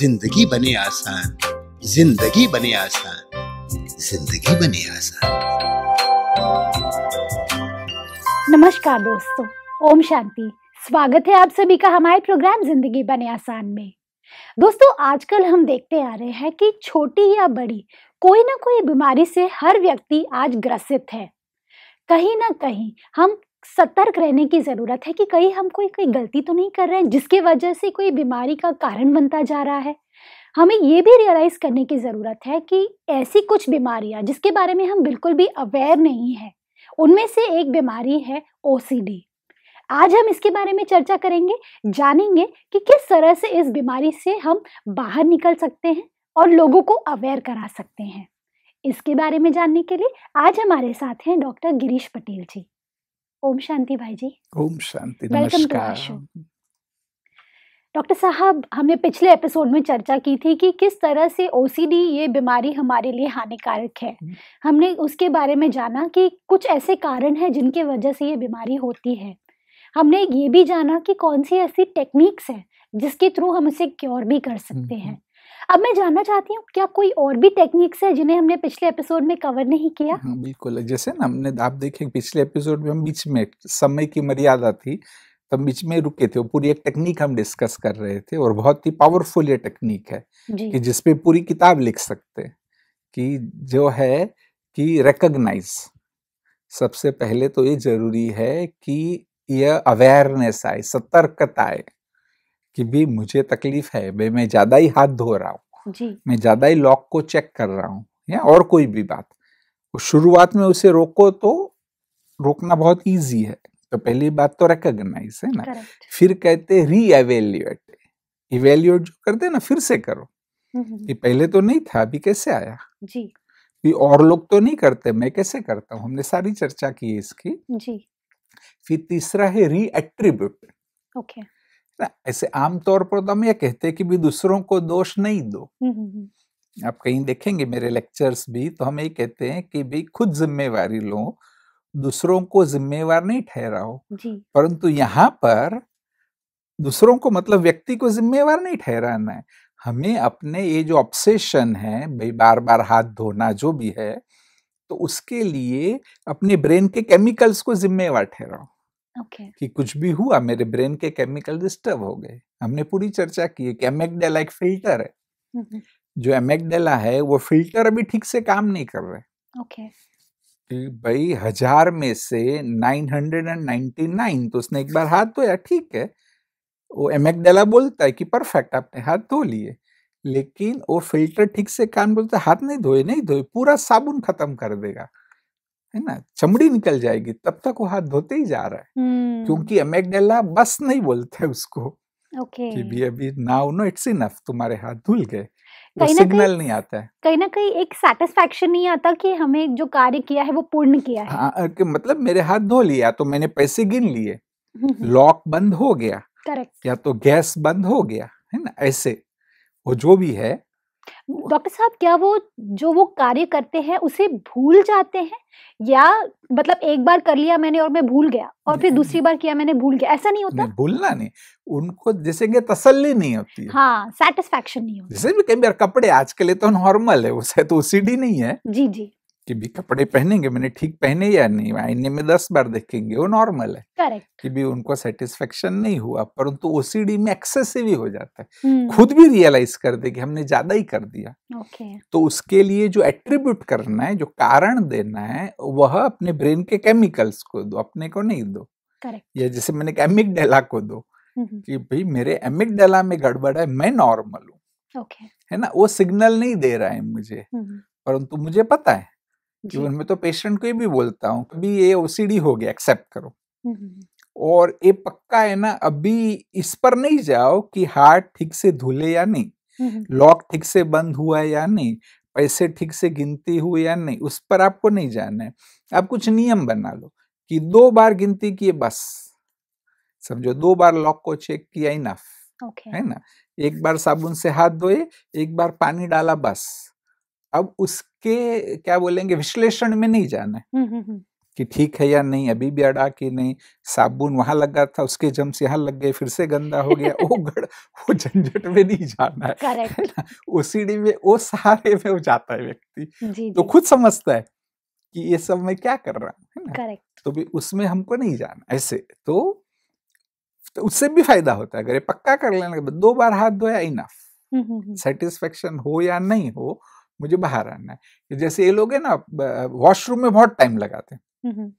जिंदगी बने आसान जिंदगी बने आसान जिंदगी बने आसान नमस्कार दोस्तों ओम शांति स्वागत है आप सभी का हमारे प्रोग्राम जिंदगी बने आसान में दोस्तों आजकल हम देखते आ रहे हैं कि छोटी या बड़ी कोई ना कोई बीमारी से हर व्यक्ति आज ग्रसित है कहीं ना कहीं हम सतर्क रहने की ज़रूरत है कि कहीं हम कोई कोई गलती तो नहीं कर रहे हैं जिसके वजह से कोई बीमारी का कारण बनता जा रहा है हमें ये भी रियलाइज़ करने की ज़रूरत है कि ऐसी कुछ बीमारियां जिसके बारे में हम बिल्कुल भी अवेयर नहीं है उनमें से एक बीमारी है ओ आज हम इसके बारे में चर्चा करेंगे जानेंगे कि किस तरह से इस बीमारी से हम बाहर निकल सकते हैं और लोगों को अवेयर करा सकते हैं इसके बारे में जानने के लिए आज हमारे साथ हैं डॉक्टर गिरीश पटेल जी ओम शांति भाई जी ओम शांति वेलकम डॉक्टर साहब हमने पिछले एपिसोड में चर्चा की थी कि किस तरह से ओसीडी ये बीमारी हमारे लिए हानिकारक है हम्म। हमने उसके बारे में जाना कि कुछ ऐसे कारण हैं जिनके वजह से ये बीमारी होती है हमने ये भी जाना कि कौन सी ऐसी टेक्निक्स हैं जिसके थ्रू हम इसे क्योर भी कर सकते हम्म, हम्म। हैं अब मैं जानना चाहती हूँ क्या कोई और भी टेक्निक्स है जिन्हें हमने पिछले एपिसोड में कवर नहीं किया हाँ बिल्कुल जैसे ना हमने आप देखें पिछले एपिसोड में हम बीच में समय की मर्यादा थी तो बीच में रुके थे वो पूरी एक टेक्निक हम डिस्कस कर रहे थे और बहुत ही पावरफुल ये टेक्निक है कि जिसपे पूरी किताब लिख सकते कि जो है कि रिकग्नाइज सबसे पहले तो ये जरूरी है कि यह अवेयरनेस आए सतर्कता आए कि भी मुझे तकलीफ है भाई मैं ज़्यादा ही हाथ धो रहा हूँ मैं ज़्यादा ही लॉक को चेक कर रहा हूँ या और कोई भी बात तो शुरुआत में उसे रोको तो रोकना बहुत ईजी है तो पहली बात तो रिकोगनाइज है ना Correct. फिर कहते री एवेल्युएट इवेल्युएट जो करते ना फिर से करो कि पहले तो नहीं था अभी कैसे आया जी भी और लोग तो नहीं करते मैं कैसे करता हूँ हमने सारी चर्चा की इसकी जी फिर तीसरा है रीएट्रीब्यूट ओके okay. ऐसे आमतौर पर तो हम ये कहते हैं कि भी दूसरों को दोष नहीं दो हम्म, हम्म, हम्म। आप कहीं देखेंगे मेरे लेक्चर्स भी तो हम ये कहते हैं कि भी खुद जिम्मेवारी लो दूसरों को जिम्मेवार नहीं ठहराओ परंतु यहाँ पर दूसरों को मतलब व्यक्ति को जिम्मेवार नहीं ठहराना है हमें अपने ये जो ऑब्सेशन है भाई बार बार हाथ धोना जो भी है तो उसके लिए अपने ब्रेन के केमिकल्स को जिम्मेवार ठहराओ okay. कि कुछ भी हुआ मेरे ब्रेन के केमिकल डिस्टर्ब हो गए हमने पूरी चर्चा की है कि एमेकडेला एक फिल्टर है हम्म, हम्म। जो एमेकडेला है वो फिल्टर अभी ठीक से काम नहीं कर रहे ओके okay. भाई हजार में से 999 तो उसने एक बार हाथ धोया ठीक है वो एमेकडेला बोलता है कि परफेक्ट आपने हाथ धो लिए लेकिन वो फिल्टर ठीक से काम बोलता हाथ नहीं धोए नहीं धोए पूरा साबुन खत्म कर देगा है ना चमड़ी निकल जाएगी तब तक वो हाथ धोते ही जा रहा है क्योंकि अमेगडेला हम्म। बस नहीं बोलते उसको okay. कि भी अभी नाउ नो इट्स इनफ तुम्हारे हाथ धुल गए सिग्नल नहीं आता है कहीं ना कहीं एक सेटिस्फेक्शन नहीं आता कि हमें जो कार्य किया है वो पूर्ण किया है हाँ, कि मतलब मेरे हाथ धो लिया तो मैंने पैसे गिन लिए लॉक हम्म, हम्म। बंद हो गया करेक्ट या तो गैस बंद हो गया है ना ऐसे वो जो भी है डॉक्टर साहब क्या वो जो वो कार्य करते हैं उसे भूल जाते हैं या मतलब एक बार कर लिया मैंने और मैं भूल गया और फिर दूसरी बार किया मैंने भूल गया ऐसा नहीं होता नहीं, भूलना नहीं उनको जैसे कि तसल्ली नहीं होती हाँ सेटिस्फेक्शन नहीं होती जैसे भी कई बार कपड़े लिए तो नॉर्मल है उसे तो सीढ़ी नहीं है जी जी कि भी कपड़े पहनेंगे मैंने ठीक पहने या नहीं आईने में दस बार देखेंगे वो नॉर्मल है Correct. कि भी उनको सेटिस्फेक्शन नहीं हुआ परंतु ओसीडी में एक्सेसिव ही हो जाता है hmm. खुद भी रियलाइज कर दे कि हमने ज्यादा ही कर दिया okay. तो उसके लिए जो एट्रीब्यूट करना है जो कारण देना है वह अपने ब्रेन के केमिकल्स को दो अपने को नहीं दो Correct. या जैसे मैंने एमिक डेला को दो hmm. कि भाई मेरे एमिक डेला में गड़बड़ है मैं नॉर्मल हूँ okay. है ना वो सिग्नल नहीं दे रहा है मुझे परंतु मुझे पता है जीवन में तो पेशेंट को ये भी बोलता हूँ अभी ये ओसीडी हो गया एक्सेप्ट करो और ये पक्का है ना अभी इस पर नहीं जाओ कि हार्ट ठीक से धुले या नहीं लॉक ठीक से बंद हुआ या नहीं पैसे ठीक से गिनती हुई या नहीं उस पर आपको नहीं जाना है आप कुछ नियम बना लो कि दो बार गिनती किए बस समझो दो बार लॉक को चेक किया इनफ okay. है ना एक बार साबुन से हाथ धोए एक बार पानी डाला बस अब उसके क्या बोलेंगे विश्लेषण में नहीं जाना है कि ठीक है या नहीं अभी भी अड़ा कि नहीं साबुन वहां लगा था उसके से यहाँ लग गए फिर से गंदा हो गया वो गड़ वो झंझट में नहीं जाना है ओ सीढ़ी में वो सहारे में वो जाता है व्यक्ति तो खुद समझता है कि ये सब मैं क्या कर रहा हूँ है ना तो भी उसमें हमको नहीं जाना ऐसे तो, तो उससे भी फायदा होता है अगर ये पक्का कर लेना दो बार हाथ धोया इनफ सेटिस्फेक्शन हो या नहीं हो मुझे बाहर आना है जैसे ये लोग है ना वॉशरूम में बहुत टाइम लगाते हैं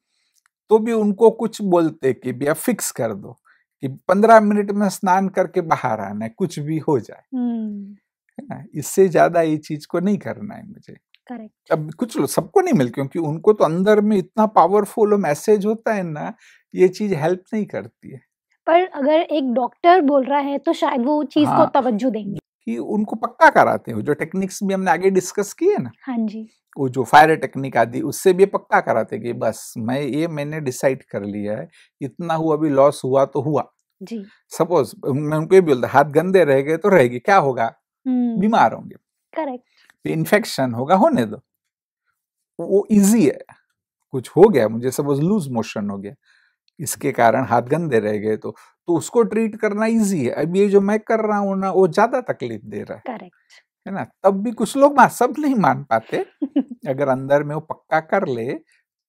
तो भी उनको कुछ बोलते कि भैया फिक्स कर दो कि पंद्रह मिनट में स्नान करके बाहर आना है कुछ भी हो जाए है ना इससे ज्यादा ये चीज को नहीं करना है मुझे करेक्ट अब कुछ लोग सबको नहीं मिल क्योंकि उनको तो अंदर में इतना पावरफुल मैसेज होता है ना ये चीज हेल्प नहीं करती है पर अगर एक डॉक्टर बोल रहा है तो शायद वो चीज हाँ, को तवज्जो देंगे कि उनको पक्का कराते हो जो टेक्निक्स भी हमने आगे डिस्कस किए ना हाँ जी वो जो फायर टेक्निक आदि उससे भी पक्का कराते कि बस मैं ये मैंने डिसाइड कर लिया है इतना हुआ भी लॉस हुआ तो हुआ जी सपोज मैं उनको ये बोलता हाथ गंदे रह गए तो रहेगी क्या होगा हम्म। बीमार होंगे करेक्ट इन्फेक्शन तो होगा होने दो वो इजी है कुछ हो गया मुझे सपोज लूज मोशन हो गया इसके कारण हाथ गंदे रह गए तो तो उसको ट्रीट करना इजी है अब ये जो मैं कर रहा हूँ ना वो ज्यादा तकलीफ दे रहा है करेक्ट है ना तब भी कुछ लोग सब नहीं मान पाते अगर अंदर में वो पक्का कर ले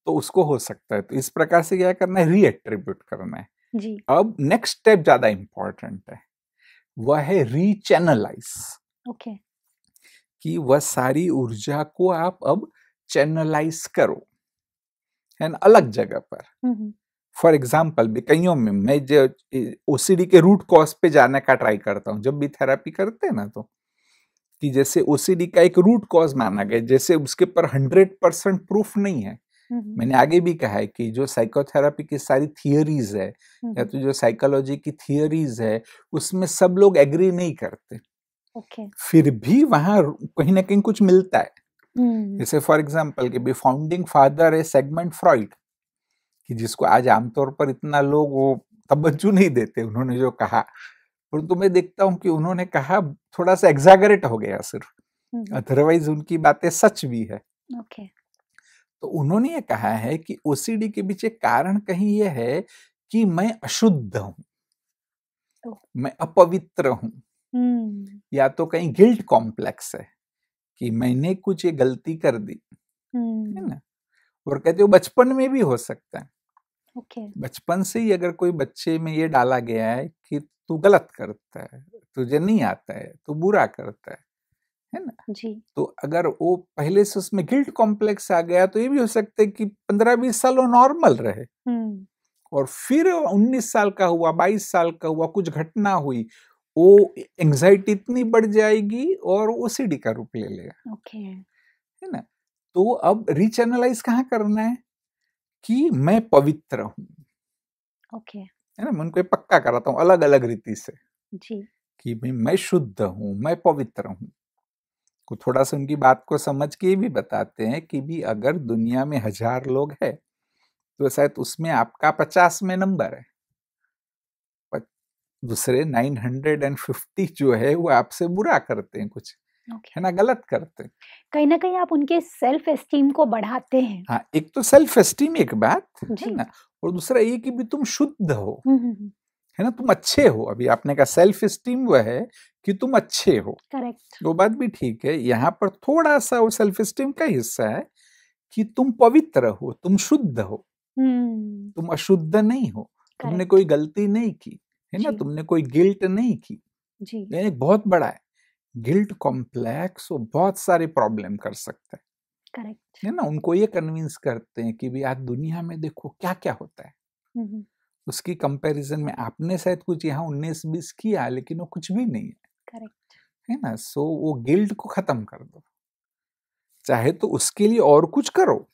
तो उसको हो सकता है तो इस प्रकार से क्या करना है रीएट्रीब्यूट करना है जी। अब नेक्स्ट स्टेप ज्यादा इम्पोर्टेंट है वह है रीचैनलाइज ओके कि वह सारी ऊर्जा को आप अब चैनलाइज करो है ना अलग जगह पर हम्म, हम्म। फॉर एग्जाम्पल कईयों में मैं जो ओसीडी के रूट कॉज पे जाने का ट्राई करता हूँ जब भी थेरापी करते हैं ना तो कि जैसे ओसीडी का एक रूट कॉज माना गया जैसे उसके पर हंड्रेड परसेंट प्रूफ नहीं है मैंने आगे भी कहा है कि जो साइकोथेरापी की सारी थियोरीज है या तो जो साइकोलॉजी की थियोरीज है उसमें सब लोग एग्री नहीं करते okay. फिर भी वहां कहीं ना कहीं कुछ मिलता है जैसे फॉर एग्जाम्पल फाउंडिंग फादर है सेगमेंट फ्रॉइड कि जिसको आज आमतौर पर इतना लोग वो तब्जु नहीं देते उन्होंने जो कहा परंतु मैं देखता हूँ कि उन्होंने कहा थोड़ा सा एग्जागरेट हो गया सिर्फ अदरवाइज उनकी बातें सच भी है okay. तो उन्होंने ये कहा है कि ओसीडी के पीछे कारण कहीं ये है कि मैं अशुद्ध हूं तो मैं अपवित्र हूँ या तो कहीं गिल्ट कॉम्प्लेक्स है कि मैंने कुछ ये गलती कर दी है ना और कहते हो बचपन में भी हो सकता है बचपन से ही अगर कोई बच्चे में ये डाला गया है कि तू गलत करता है तुझे नहीं आता है तू बुरा करता है है ना जी तो अगर वो पहले से उसमें गिल्ट कॉम्प्लेक्स आ गया तो ये भी हो सकता है कि पंद्रह बीस साल वो नॉर्मल रहे और फिर उन्नीस साल का हुआ बाईस साल का हुआ कुछ घटना हुई वो एंग्जाइटी इतनी बढ़ जाएगी और वो सीढ़ी का रूप ले लेगा ओके है ना तो अब रिचैनलाइज कहाँ करना है कि मैं पवित्र हूँ ओके okay. है ना मैं उनको पक्का कराता हूँ अलग अलग रीति से जी कि मैं मैं शुद्ध हूँ मैं पवित्र हूँ को थोड़ा सा उनकी बात को समझ के भी बताते हैं कि भी अगर दुनिया में हजार लोग है तो शायद उसमें आपका पचास में नंबर है दूसरे नाइन हंड्रेड एंड फिफ्टी जो है वो आपसे बुरा करते हैं कुछ okay. है ना गलत करते कहीं ना कहीं आप उनके सेल्फ एस्टीम को बढ़ाते हैं हाँ एक तो सेल्फ एस्टीम एक बात है ना और दूसरा ये कि भी तुम शुद्ध हो है ना तुम अच्छे हो अभी आपने कहा सेल्फ स्टीम वह है कि तुम अच्छे हो करेक्ट वो तो बात भी ठीक है यहाँ पर थोड़ा सा वो सेल्फ स्टीम का हिस्सा है कि तुम पवित्र हो तुम शुद्ध हो तुम अशुद्ध नहीं हो Correct. तुमने कोई गलती नहीं की है ना तुमने कोई गिल्ट नहीं की जी। बहुत बड़ा है गिल्ट कॉम्प्लेक्स वो बहुत सारे प्रॉब्लम कर सकते हैं करेक्ट है ना उनको ये कन्विंस करते हैं कि भी आज दुनिया में देखो क्या क्या होता है उसकी कंपैरिजन में आपने शायद कुछ यहाँ उन्नीस बीस किया लेकिन वो कुछ भी नहीं है करेक्ट है ना सो वो गिल्ड को खत्म कर दो चाहे तो उसके लिए और कुछ करो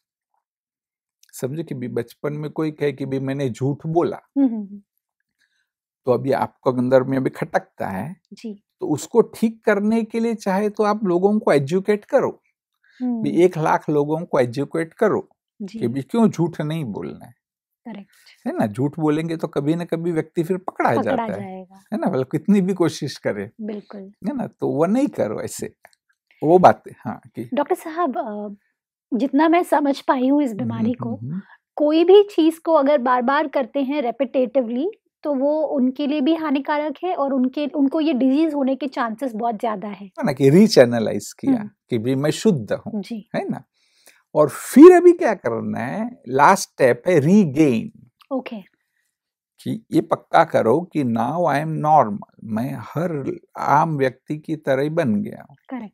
समझो कि भी बचपन में कोई कहे कि भी मैंने झूठ बोला तो अभी आपको अंदर में अभी खटकता है जी तो उसको ठीक करने के लिए चाहे तो आप लोगों को एजुकेट करो भी एक लाख लोगों को एजुकेट करो कि भी क्यों झूठ नहीं बोलना है करेक्ट है ना झूठ बोलेंगे तो कभी ना कभी व्यक्ति फिर पकड़ा, पकड़ा जाता है है ना मतलब कितनी भी कोशिश करे बिल्कुल है ना तो वो नहीं करो ऐसे वो बात हाँ कि डॉक्टर साहब जितना मैं समझ पाई हूँ इस बीमारी को कोई भी चीज को अगर बार बार करते हैं रेपिटेटिवली तो वो उनके लिए भी हानिकारक है और उनके उनको ये डिजीज होने के चांसेस बहुत ज्यादा है ना कि रीचैनलाइज किया हम्म। कि भी मैं शुद्ध हूँ है ना और फिर अभी क्या करना है लास्ट स्टेप है रीगेन ओके कि ये पक्का करो कि नाउ आई एम नॉर्मल मैं हर आम व्यक्ति की तरह ही बन गया हूँ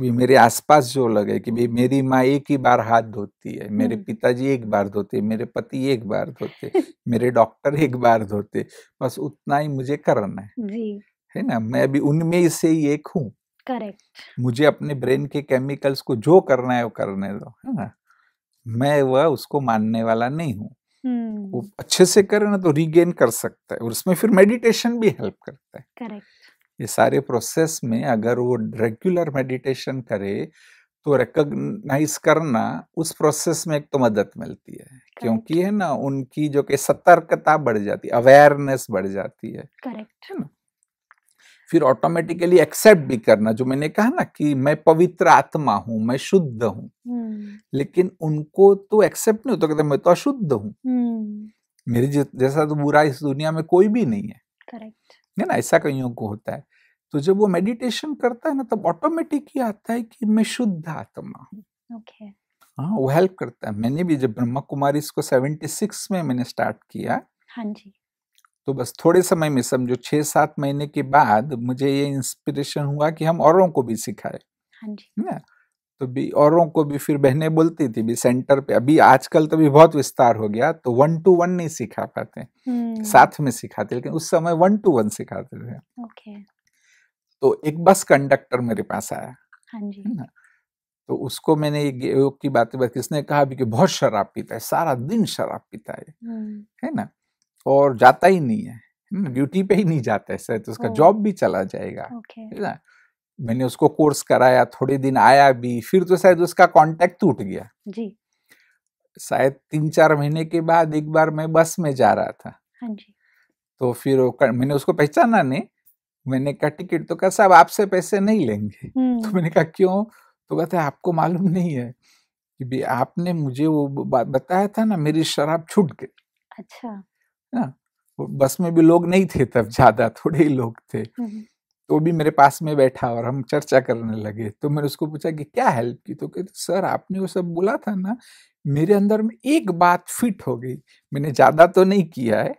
भी मेरे आसपास जो लगे कि भाई मेरी माँ एक ही बार हाथ धोती है मेरे हम्म। पिताजी एक बार धोते मेरे पति एक बार धोते मेरे डॉक्टर एक बार धोते बस उतना ही मुझे करना है जी है ना मैं अभी उनमें से ही एक हूँ करेक्ट मुझे अपने ब्रेन के केमिकल्स को जो करना है वो करने दो है ना मैं वह उसको मानने वाला नहीं हूँ वो हम्म। अच्छे से करे ना तो रिगेन कर सकता है और उसमें फिर मेडिटेशन भी हेल्प करता है करेक्ट ये सारे प्रोसेस में अगर वो रेगुलर मेडिटेशन करे तो रिकग्नाइज करना उस प्रोसेस में एक तो मदद मिलती है Correct. क्योंकि है ना उनकी जो कि सतर्कता बढ़ जाती है अवेयरनेस बढ़ जाती है करेक्ट है ना फिर ऑटोमेटिकली एक्सेप्ट भी करना जो मैंने कहा ना कि मैं पवित्र आत्मा हूँ मैं शुद्ध हूँ hmm. लेकिन उनको तो एक्सेप्ट नहीं होता कहते मैं तो अशुद्ध हूँ hmm. मेरी जैसा तो बुरा इस दुनिया में कोई भी नहीं है Correct. है ना ऐसा कईयों को होता है तो जब वो मेडिटेशन करता है ना तब ऑटोमेटिक ही आता है कि मैं शुद्ध आत्मा हूँ okay. हाँ वो हेल्प करता है मैंने भी जब ब्रह्म कुमारी इसको 76 में मैंने स्टार्ट किया हाँ जी तो बस थोड़े समय में समझो छह सात महीने के बाद मुझे ये इंस्पिरेशन हुआ कि हम औरों को भी सिखाए हाँ जी ना तो भी औरों को भी फिर बहनें बोलती थी भी सेंटर पे अभी आजकल तो भी बहुत विस्तार हो गया तो वन टू वन नहीं सिखा पाते हम्म। साथ में सिखाते लेकिन उस समय वन टू वन सिखाते थे okay. तो एक बस कंडक्टर मेरे पास आया हाँ जी। तो उसको मैंने ये योग की बातें बात किसने कहा भी कि बहुत शराब पीता है सारा दिन शराब पीता है हम्म। है ना और जाता ही नहीं है ड्यूटी पे ही नहीं जाता है सर तो उसका जॉब भी चला जाएगा है ना मैंने उसको कोर्स कराया थोड़े दिन आया भी फिर तो शायद उसका कांटेक्ट टूट गया जी शायद तीन चार महीने के बाद एक बार मैं बस में जा रहा था हाँ जी तो फिर कर, मैंने उसको पहचाना नहीं मैंने कहा टिकट तो कहा साहब आपसे पैसे नहीं लेंगे तो हम्म। मैंने कहा क्यों तो कहते आपको मालूम नहीं है कि भी आपने मुझे वो बात बताया था ना मेरी शराब छूट गई अच्छा ना हाँ, बस में भी लोग नहीं थे तब ज्यादा थोड़े ही लोग थे हम्म। वो भी मेरे पास में बैठा और हम चर्चा करने लगे तो मैंने उसको पूछा कि क्या हेल्प की तो कहते सर आपने वो सब बोला था ना मेरे अंदर में एक बात फिट हो गई मैंने ज़्यादा तो नहीं किया है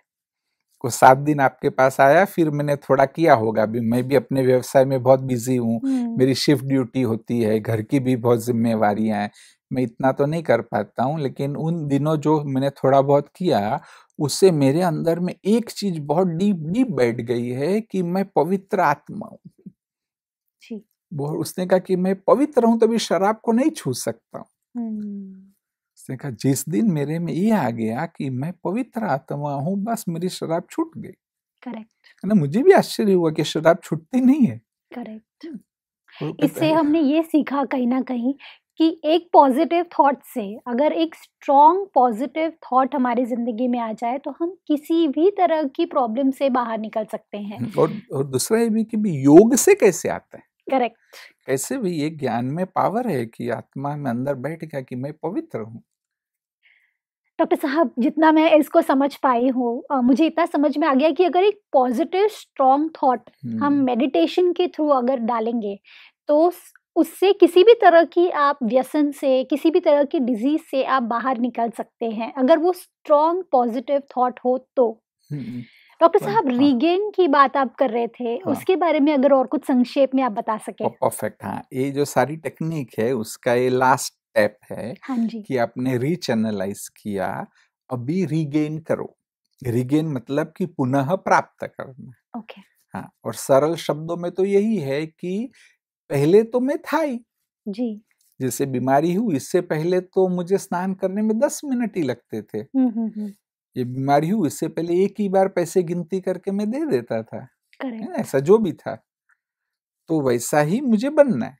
वो सात दिन आपके पास आया फिर मैंने थोड़ा किया होगा भी मैं भी अपने व्यवसाय में बहुत बिजी हूँ मेरी शिफ्ट ड्यूटी होती है घर की भी बहुत जिम्मेवार हैं मैं इतना तो नहीं कर पाता हूँ लेकिन उन दिनों जो मैंने थोड़ा बहुत किया उससे मेरे अंदर में एक चीज बहुत डीप डीप बैठ गई है कि मैं पवित्र आत्मा हूँ उसने कहा कि मैं पवित्र हूँ तभी शराब को नहीं छू सकता हूँ उसने कहा जिस दिन मेरे में ये आ गया कि मैं पवित्र आत्मा हूँ बस मेरी शराब छूट गई करेक्ट ना मुझे भी आश्चर्य हुआ कि शराब छूटती नहीं है करेक्ट तो इससे हमने ये सीखा कहीं ना कहीं कि एक पॉजिटिव थॉट से अगर एक स्ट्रॉन्ग पॉजिटिव थॉट हमारी जिंदगी में आ जाए तो हम किसी भी तरह की प्रॉब्लम से बाहर निकल सकते हैं और और दूसरा ये भी कि भी योग से कैसे आता है करेक्ट कैसे भी ये ज्ञान में पावर है कि आत्मा में अंदर बैठ गया कि मैं पवित्र हूँ डॉक्टर तो साहब जितना मैं इसको समझ पाई हूँ मुझे इतना समझ में आ गया कि अगर एक पॉजिटिव स्ट्रॉन्ग थॉट हम मेडिटेशन के थ्रू अगर डालेंगे तो उससे किसी भी तरह की आप व्यसन से किसी भी तरह की डिजीज से आप बाहर निकल सकते हैं अगर वो स्ट्रॉन्ग पॉजिटिव थॉट हो तो डॉक्टर साहब रीगेन की बात आप कर रहे थे हाँ। उसके बारे में अगर और कुछ संक्षेप में आप बता सके परफेक्ट हाँ ये जो सारी टेक्निक है उसका ये लास्ट स्टेप है हाँ जी कि आपने रीचैनलाइज किया अभी रीगेन करो रिगेन मतलब कि पुनः प्राप्त करना ओके हाँ और सरल शब्दों में तो यही है कि पहले तो मैं था ही जी जैसे बीमारी हुई इससे पहले तो मुझे स्नान करने में दस मिनट ही लगते थे हम्म, हम्म, हम्म। ये बीमारी हुई इससे पहले एक ही बार पैसे गिनती करके मैं दे देता था ऐसा जो भी था तो वैसा ही मुझे बनना है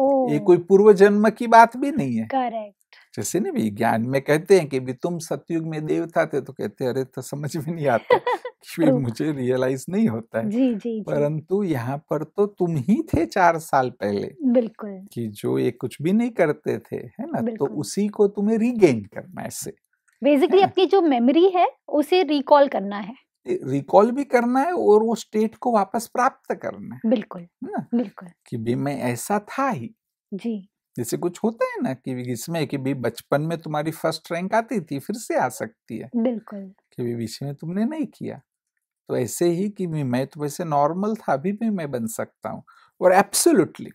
ये कोई पूर्व जन्म की बात भी नहीं है करेक्ट जैसे ना भी ज्ञान में कहते हैं कि भी तुम सतयुग में देवता थे तो कहते अरे तो समझ में नहीं आता मुझे रियलाइज नहीं होता है जी, जी, परंतु यहाँ पर तो तुम ही थे चार साल पहले बिल्कुल कि जो ये कुछ भी नहीं करते थे है ना तो उसी को तुम्हें रिगेन करना है बेसिकली अपनी जो मेमोरी है उसे रिकॉल करना है रिकॉल भी करना है और वो स्टेट को वापस प्राप्त करना है बिल्कुल ना बिल्कुल कि भी मैं ऐसा था ही जी जैसे कुछ होता है ना कि इसमें कि भी बचपन में तुम्हारी फर्स्ट रैंक आती थी फिर से आ सकती है बिल्कुल कि भी विषय में तुमने नहीं किया तो ऐसे ही कि भी मैं तो वैसे नॉर्मल था अभी भी मैं बन सकता हूँ और एब्सोल्युटली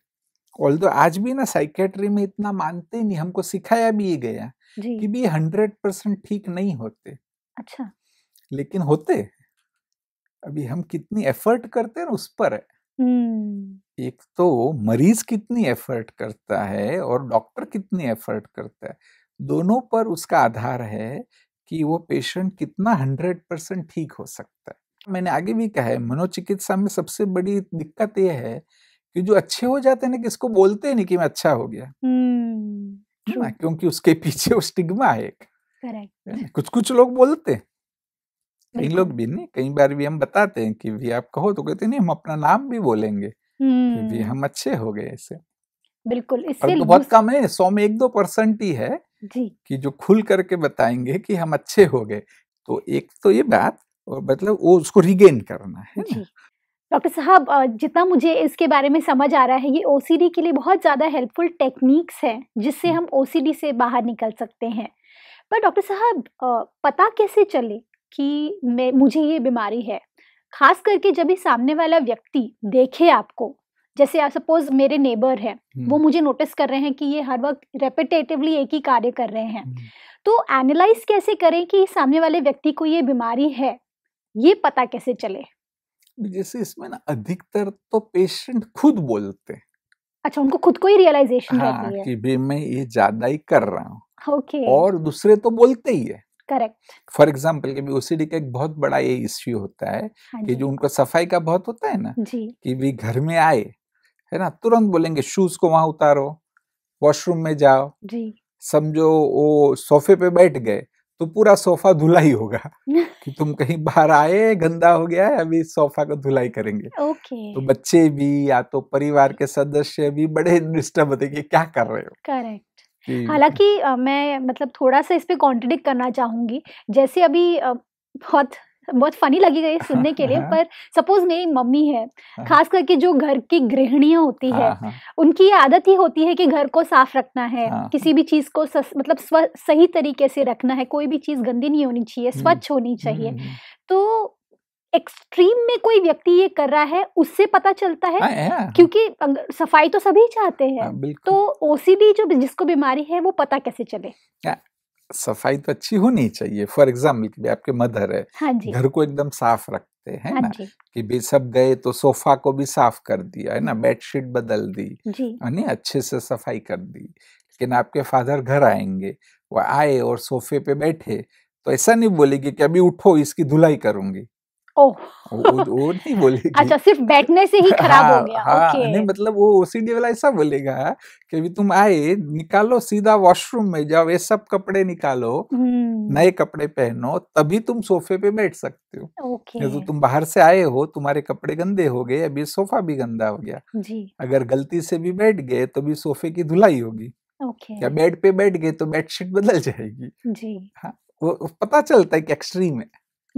ऑल आज भी ना साइकेट्री में इतना मानते नहीं हमको सिखाया भी गया कि भी हंड्रेड परसेंट ठीक नहीं होते अच्छा लेकिन होते अभी हम कितनी एफर्ट करते हैं उस पर है hmm. एक तो मरीज कितनी एफर्ट करता है और डॉक्टर कितनी एफर्ट करता है दोनों पर उसका आधार है कि वो पेशेंट कितना हंड्रेड परसेंट ठीक हो सकता है मैंने आगे भी कहा है मनोचिकित्सा में सबसे बड़ी दिक्कत यह है कि जो अच्छे हो जाते हैं ना किसको बोलते नहीं कि मैं अच्छा हो गया hmm. ना क्योंकि उसके पीछे वो स्टिग्मा है एक कुछ कुछ लोग बोलते कई लोग भी नहीं कई बार भी हम बताते हैं कि भी आप कहो तो कहते नहीं हम अपना नाम भी बोलेंगे भी हम्म। हम अच्छे हो गए ऐसे बिल्कुल इससे तो बहुत कम है सौ में एक दो परसेंट ही है जी कि जो खुल करके बताएंगे कि हम अच्छे हो गए तो एक तो ये बात और मतलब वो उसको रिगेन करना है डॉक्टर साहब जितना मुझे इसके बारे में समझ आ रहा है ये ओसीडी के लिए बहुत ज़्यादा हेल्पफुल टेक्निक्स हैं जिससे हम ओसीडी से बाहर निकल सकते हैं पर डॉक्टर साहब पता कैसे चले कि मैं मुझे ये बीमारी है खास करके जब भी सामने वाला व्यक्ति देखे आपको जैसे आप सपोज मेरे नेबर हैं वो मुझे नोटिस कर रहे हैं कि ये हर वक्त रेपिटेटिवली एक ही कार्य कर रहे हैं तो एनालाइज कैसे करें कि सामने वाले व्यक्ति को ये बीमारी है ये पता कैसे चले जैसे इसमें ना अधिकतर तो पेशेंट खुद बोलते हैं अच्छा उनको खुद को ही रियलाइजेशन हाँ, रहती है कि मैं ये ज्यादा ही कर रहा हूँ okay. और दूसरे तो बोलते ही है करेक्ट फॉर एग्जाम्पल ओसीडी का एक बहुत बड़ा ये इश्यू होता है हाँ कि जो उनको सफाई का बहुत होता है ना कि भी घर में आए है ना तुरंत बोलेंगे शूज को वहां उतारो वॉशरूम में जाओ समझो वो सोफे पे बैठ गए तो पूरा सोफा धुलाई होगा कि तुम कहीं बाहर आए गंदा हो गया है अभी सोफा को धुलाई करेंगे ओके तो बच्चे भी या तो परिवार के सदस्य भी बड़े डिस्टर्ब होते क्या कर रहे हो करेक्ट हालांकि मैं मतलब थोड़ा सा इस पर कॉन्ट्रडिक करना चाहूंगी जैसे अभी बहुत बहुत फनी लगी गई हाँ, सुनने के लिए हाँ। पर सपोज मेरी मम्मी है हाँ, खास करके जो घर की गृहणियाँ होती है उनकी ये आदत ही होती है कि घर को साफ रखना है किसी भी चीज को सस, मतलब स्व, सही तरीके से रखना है कोई भी चीज गंदी नहीं होनी चाहिए हम्म, स्वच्छ होनी चाहिए हम्म। तो एक्सट्रीम में कोई व्यक्ति ये कर रहा है उससे पता चलता है हाँ, क्योंकि सफाई तो सभी चाहते हैं हाँ, तो ओसीडी जो जिसको बीमारी है वो पता कैसे चले आ, सफाई तो अच्छी होनी चाहिए फॉर एग्जाम्पल आपके मदर है हाँ जी। घर को एकदम साफ रखते हाँ है हाँ ना कि भी सब गए तो सोफा को भी साफ कर दिया है ना बेडशीट बदल दी यानी अच्छे से सफाई कर दी लेकिन आपके फादर घर आएंगे वो आए और सोफे पे बैठे तो ऐसा नहीं बोलेगी कि अभी उठो इसकी धुलाई करूंगी वो नहीं बोलेगी अच्छा सिर्फ बैठने से ही खराब हाँ, हो गया हाँ, ओके नहीं मतलब वो ओसीडी वाला ऐसा बोलेगा कि तुम आए निकालो सीधा वॉशरूम में जाओ ये सब कपड़े निकालो हम्म। नए कपड़े पहनो तभी तुम सोफे पे बैठ सकते हो ओके तो तुम बाहर से आए हो तुम्हारे कपड़े गंदे हो गए अभी सोफा भी गंदा हो गया जी अगर गलती से भी बैठ गए तो भी सोफे की धुलाई होगी या बेड पे बैठ गए तो बेडशीट बदल जाएगी जी हाँ वो पता चलता है कि एक्सट्रीम है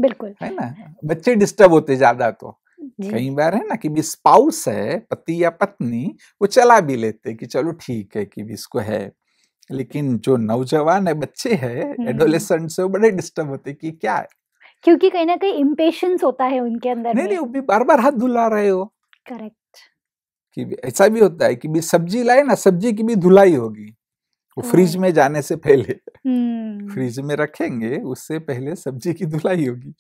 बिल्कुल है ना बच्चे डिस्टर्ब होते ज्यादा तो कई बार है ना कि भी स्पाउस है पति या पत्नी वो चला भी लेते कि चलो ठीक है कि भी इसको है लेकिन जो नौजवान है बच्चे है एडोलेसेंट से वो बड़े डिस्टर्ब होते कि क्या है क्योंकि कहीं ना कहीं इम्पेशंस होता है उनके अंदर नहीं नहीं वो भी बार बार हाथ धुला रहे हो करेक्ट कि ऐसा भी होता है कि भी सब्जी लाए ना सब्जी की भी धुलाई होगी फ्रिज में जाने से पहले फ्रिज में रखेंगे उससे पहले सब्जी की धुलाई होगी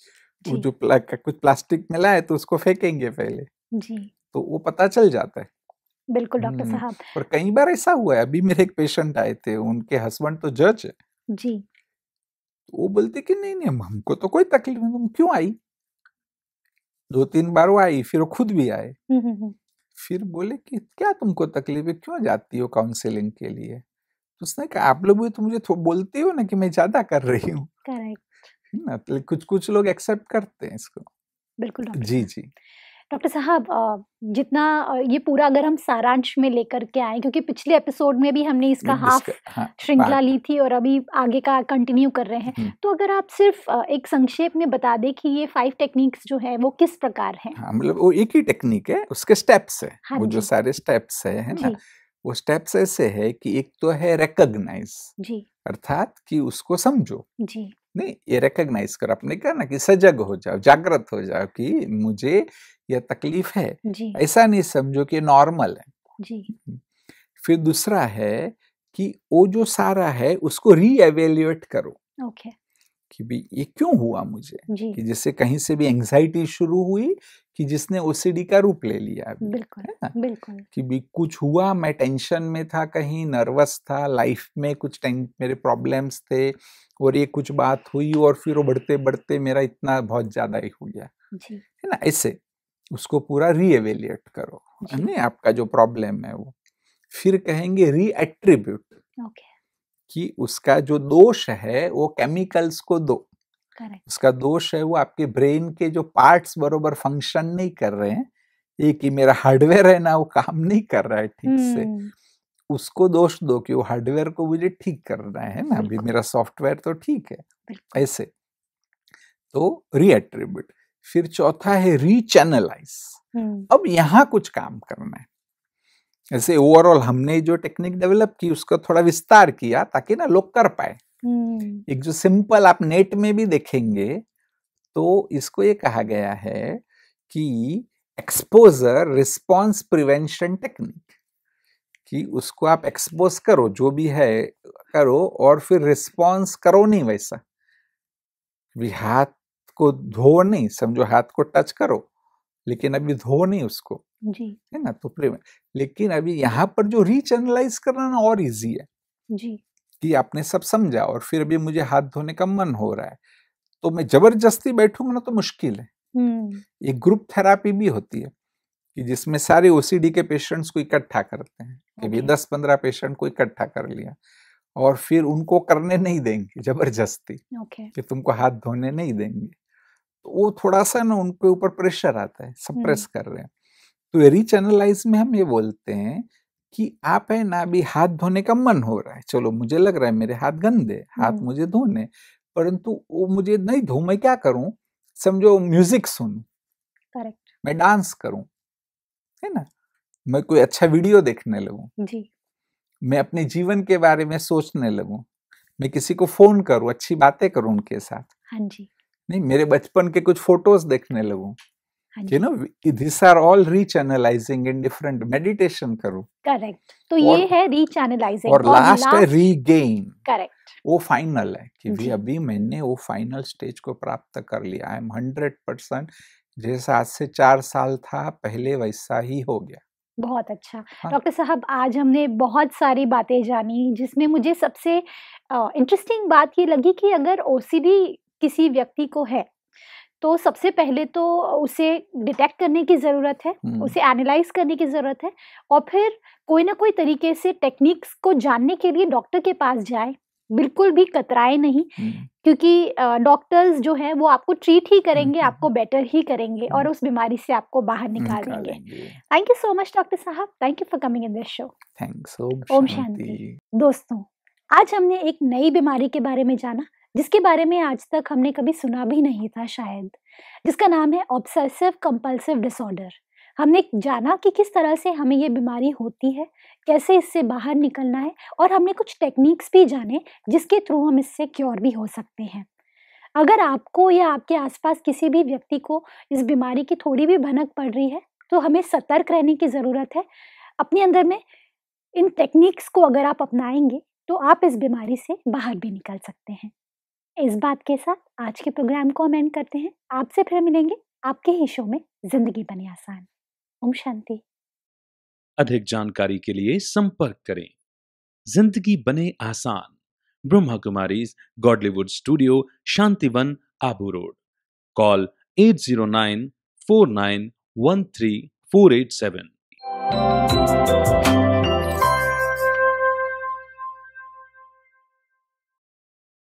वो जो प्ला, कुछ प्लास्टिक मिला है तो उसको फेंकेंगे पहले जी तो वो पता चल जाता है बिल्कुल डॉक्टर साहब और कई बार ऐसा हुआ है अभी मेरे एक पेशेंट आए थे उनके हस्बैंड तो जज है जी तो वो बोलते कि नहीं नहीं हमको तो कोई तकलीफ नहीं तुम क्यों आई दो तीन बार वो आई फिर वो खुद भी आए फिर बोले कि क्या तुमको तकलीफ है क्यों जाती हो काउंसिलिंग के लिए तो उसने कहा आप लोग भी तो मुझे बोलते हो ना कि मैं ज्यादा कर रही हूँ ना तो कुछ कुछ लोग एक्सेप्ट करते हैं इसको बिल्कुल जी जी डॉक्टर साहब जितना ये पूरा अगर हम सारांश में लेकर के आए क्योंकि पिछले एपिसोड में भी हमने इसका हाफ हाँ, श्रृंखला ली थी और अभी आगे का कंटिन्यू कर रहे हैं हम्म। तो अगर आप सिर्फ एक संक्षेप में बता दें कि ये फाइव टेक्निक्स जो है वो किस प्रकार है हाँ, मतलब वो एक ही टेक्निक है उसके स्टेप्स है हाँ, वो जो सारे स्टेप्स है, है ना वो स्टेप्स ऐसे है कि एक तो है रिकॉग्नाइज जी अर्थात कि उसको समझो जी नहीं ये रेकग्नाइज कर अपने कहा ना कि सजग हो जाओ जागृत हो जाओ कि मुझे यह तकलीफ है ऐसा नहीं समझो कि नॉर्मल है जी हम्म। फिर दूसरा है कि वो जो सारा है उसको रीएवेल्युएट करो ओके कि भी ये क्यों हुआ मुझे कि जिससे कहीं से भी एंजाइटी शुरू हुई कि जिसने ओसीडी का रूप ले लिया अभी बिल्कुल, है ना बिल्कुल कि भी कुछ हुआ मैं टेंशन में था कहीं नर्वस था लाइफ में कुछ मेरे प्रॉब्लम्स थे और ये कुछ बात हुई और फिर वो बढ़ते बढ़ते मेरा इतना बहुत ज्यादा ही हो गया है ना ऐसे उसको पूरा रीएवेलिएट करो है ना आपका जो प्रॉब्लम है वो फिर कहेंगे रीएट्रीब्यूट ओके कि उसका जो दोष है वो केमिकल्स को दो Correct. उसका दोष है वो आपके ब्रेन के जो पार्ट्स बरोबर फंक्शन नहीं कर रहे हैं ये कि मेरा हार्डवेयर है ना वो काम नहीं कर रहा है ठीक hmm. से हम्म। उसको दोष दो कि वो हार्डवेयर को मुझे ठीक करना है ना अभी मेरा सॉफ्टवेयर तो ठीक है ऐसे तो रीएट्रीब्यूट फिर चौथा है रीचैनलाइज hmm. हम्म। अब यहाँ कुछ काम करना है ऐसे ओवरऑल हमने जो टेक्निक डेवलप की उसको थोड़ा विस्तार किया ताकि ना लोग कर पाए हम्म। एक जो सिंपल आप नेट में भी देखेंगे तो इसको ये कहा गया है कि एक्सपोजर रिस्पॉन्स प्रिवेंशन टेक्निक कि उसको आप एक्सपोज करो जो भी है करो और फिर रिस्पॉन्स करो नहीं वैसा भी हाथ को धो नहीं समझो हाथ को टच करो लेकिन अभी धो नहीं उसको जी है ना तो प्रेम लेकिन अभी यहाँ पर जो रीचैनलाइज करना ना और इजी है जी कि आपने सब समझा और फिर अभी मुझे हाथ धोने का मन हो रहा है तो मैं जबरदस्ती बैठूंगा ना तो मुश्किल है एक ग्रुप थेरापी भी होती है कि जिसमें सारे ओसीडी के पेशेंट्स को इकट्ठा करते हैं कभी दस पंद्रह पेशेंट को इकट्ठा कर लिया और फिर उनको करने नहीं देंगे जबरदस्ती कि तुमको हाथ धोने नहीं देंगे तो वो थोड़ा सा ना उनके ऊपर प्रेशर आता है सप्रेस कर रहे हैं तो रिचैनलाइज में हम ये बोलते हैं कि आप है ना अभी हाथ धोने का मन हो रहा है चलो मुझे लग रहा है मेरे हाथ गंदे हाथ मुझे धोने परंतु वो मुझे नहीं धो मैं क्या करूं समझो म्यूजिक सुन करेक्ट मैं डांस करूं है ना मैं कोई अच्छा वीडियो देखने लगू जी मैं अपने जीवन के बारे में सोचने लगू मैं किसी को फोन करूं अच्छी बातें करूं उनके साथ हाँ जी नहीं मेरे बचपन के कुछ फोटोज देखने लगू हाँ you know these are all rechannelizing in different meditation करो करेक्ट तो और, ये है रीचैनलाइजिंग और, और लास्ट है रीगेन करेक्ट वो फाइनल है कि भी अभी मैंने वो फाइनल स्टेज को प्राप्त कर लिया आई एम हंड्रेड परसेंट जैसा आज से चार साल था पहले वैसा ही हो गया बहुत अच्छा हाँ। डॉक्टर साहब आज हमने बहुत सारी बातें जानी जिसमें मुझे सबसे इंटरेस्टिंग बात ये लगी कि अगर ओसीडी किसी व्यक्ति को है तो सबसे पहले तो उसे डिटेक्ट करने की ज़रूरत है उसे एनालाइज करने की ज़रूरत है और फिर कोई ना कोई तरीके से टेक्निक्स को जानने के लिए डॉक्टर के पास जाए बिल्कुल भी कतराए नहीं क्योंकि डॉक्टर्स जो है वो आपको ट्रीट ही करेंगे आपको बेटर ही करेंगे और उस बीमारी से आपको बाहर निकाल देंगे thank you so much doctor साहब thank you for coming in this show thanks ओम शांति दोस्तों आज हमने एक नई बीमारी के बारे में जाना जिसके बारे में आज तक हमने कभी सुना भी नहीं था शायद जिसका नाम है ऑब्सेसिव कंपल्सिव डिसऑर्डर हमने जाना कि किस तरह से हमें ये बीमारी होती है कैसे इससे बाहर निकलना है और हमने कुछ टेक्निक्स भी जाने जिसके थ्रू हम इससे क्योर भी हो सकते हैं अगर आपको या आपके आसपास किसी भी व्यक्ति को इस बीमारी की थोड़ी भी भनक पड़ रही है तो हमें सतर्क रहने की ज़रूरत है अपने अंदर में इन टेक्निक्स को अगर आप अपनाएंगे तो आप इस बीमारी से बाहर भी निकल सकते हैं इस बात के साथ आज के प्रोग्राम को हम एंड करते हैं आपसे फिर मिलेंगे आपके ही शो में जिंदगी बने आसान ओम शांति अधिक जानकारी के लिए संपर्क करें जिंदगी बने आसान Brahma Kumari Godlywood studio Shantivan Abu road call at zero nine four nine one three four eight seven